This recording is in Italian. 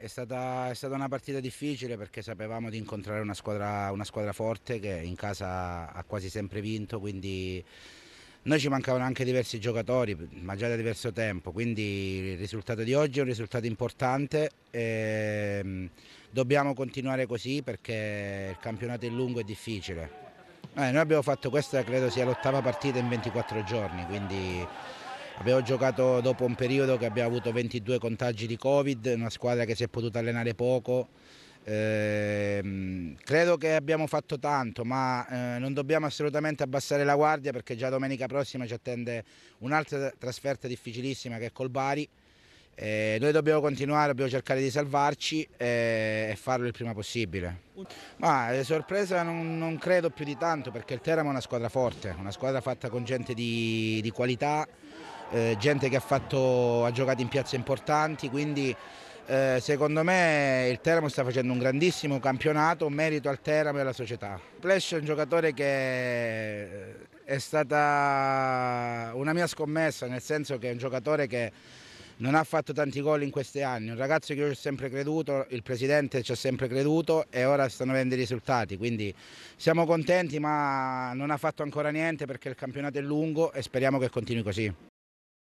È stata, è stata, una partita difficile perché sapevamo di incontrare una squadra, una squadra, forte che in casa ha quasi sempre vinto, quindi noi ci mancavano anche diversi giocatori, ma già da diverso tempo, quindi il risultato di oggi è un risultato importante e ehm, dobbiamo continuare così perché il campionato è lungo e difficile. Eh, noi abbiamo fatto questa, credo sia l'ottava partita in 24 giorni, quindi Abbiamo giocato dopo un periodo che abbiamo avuto 22 contagi di Covid, una squadra che si è potuta allenare poco. Eh, credo che abbiamo fatto tanto, ma eh, non dobbiamo assolutamente abbassare la guardia perché già domenica prossima ci attende un'altra trasferta difficilissima che è col Bari. Eh, noi dobbiamo continuare, dobbiamo cercare di salvarci e, eh, e farlo il prima possibile. Ma eh, sorpresa non, non, credo più di tanto perché il Teramo è una squadra forte, una squadra fatta con gente di, di qualità, eh, gente che ha, fatto, ha, giocato in piazze importanti, quindi eh, secondo me il Teramo sta facendo un grandissimo campionato, merito al Teramo e alla società. Flash è un giocatore che eh, è stata una mia scommessa, nel senso che è un giocatore che non ha fatto tanti gol in questi anni, un ragazzo che io ci ho sempre creduto, il presidente ci ha sempre creduto e ora stanno avendo i risultati, quindi siamo contenti ma non ha fatto ancora niente perché il campionato è lungo e speriamo che continui così.